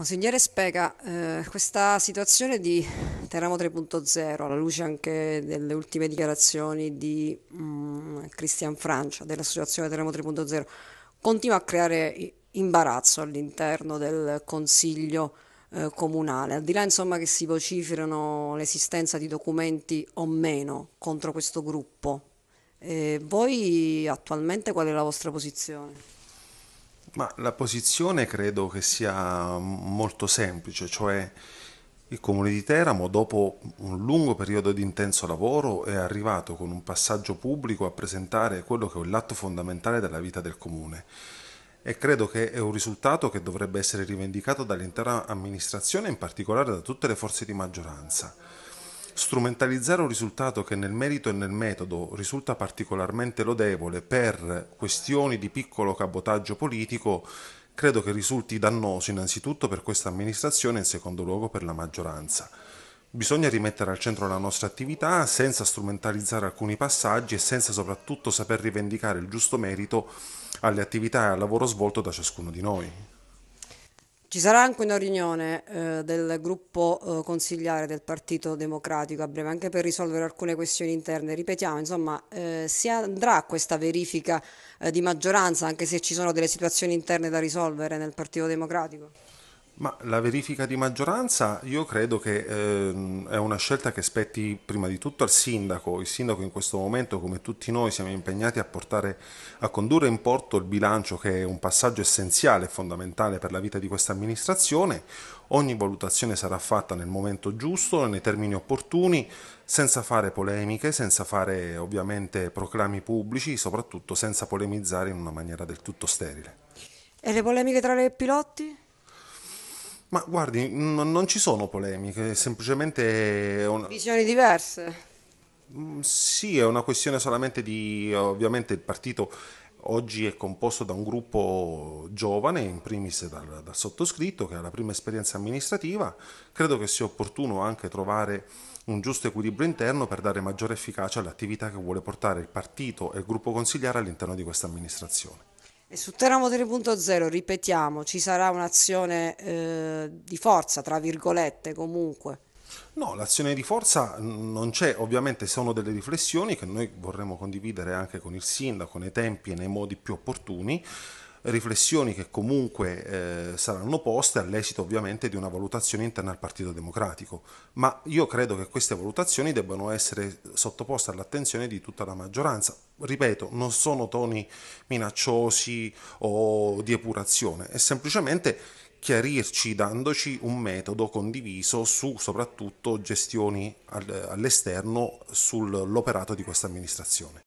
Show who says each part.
Speaker 1: Consigliere Spega, eh, questa situazione di Teramo 3.0, alla luce anche delle ultime dichiarazioni di mh, mm, Christian Francia dell'associazione Teramo 3.0, continua a creare imbarazzo all'interno del Consiglio eh, comunale, al di là insomma che si vociferano l'esistenza di documenti o meno contro questo gruppo. Eh, voi attualmente qual è la vostra posizione?
Speaker 2: Ma la posizione credo che sia molto semplice, cioè il comune di Teramo dopo un lungo periodo di intenso lavoro è arrivato con un passaggio pubblico a presentare quello che è l'atto fondamentale della vita del comune e credo che è un risultato che dovrebbe essere rivendicato dall'intera amministrazione, in particolare da tutte le forze di maggioranza strumentalizzare un risultato che nel merito e nel metodo risulta particolarmente lodevole per questioni di piccolo cabotaggio politico credo che risulti dannoso innanzitutto per questa amministrazione e in secondo luogo per la maggioranza. Bisogna rimettere al centro la nostra attività senza strumentalizzare alcuni passaggi e senza soprattutto saper rivendicare il giusto merito alle attività e al lavoro svolto da ciascuno di noi. Ci sarà
Speaker 1: anche una riunione eh, del gruppo eh, consigliare del Partito Democratico a breve, anche per risolvere alcune questioni interne. Ripetiamo, insomma, eh, si andrà a questa verifica eh, di maggioranza, anche se ci sono delle situazioni interne da risolvere nel Partito Democratico?
Speaker 2: Ma la verifica di maggioranza io credo che ehm, è una scelta che spetti prima di tutto al sindaco. Il sindaco in questo momento, come tutti noi, siamo impegnati a, portare, a condurre in porto il bilancio che è un passaggio essenziale e fondamentale per la vita di questa amministrazione. Ogni valutazione sarà fatta nel momento giusto, nei termini opportuni, senza fare polemiche, senza fare ovviamente proclami pubblici, soprattutto senza polemizzare in una maniera del tutto sterile.
Speaker 1: E le polemiche tra i piloti?
Speaker 2: Ma guardi, n- non ci sono polemiche, semplicemente... Una...
Speaker 1: Visioni diverse.
Speaker 2: Mm, sì, è una questione solamente di... Ovviamente il partito oggi è composto da un gruppo giovane, in primis dal, dal sottoscritto, che ha la prima esperienza amministrativa. Credo che sia opportuno anche trovare un giusto equilibrio interno per dare maggiore efficacia all'attività che vuole portare il partito e il gruppo consigliare all'interno di questa amministrazione.
Speaker 1: E su Teramo 3.0, ripetiamo, ci sarà un'azione eh, di forza, tra virgolette comunque.
Speaker 2: No, l'azione di forza non c'è, ovviamente sono delle riflessioni che noi vorremmo condividere anche con il sindaco nei tempi e nei modi più opportuni riflessioni che comunque eh, saranno poste all'esito ovviamente di una valutazione interna al Partito Democratico, ma io credo che queste valutazioni debbano essere sottoposte all'attenzione di tutta la maggioranza. Ripeto, non sono toni minacciosi o di epurazione, è semplicemente chiarirci dandoci un metodo condiviso su soprattutto gestioni all'esterno sull'operato di questa amministrazione.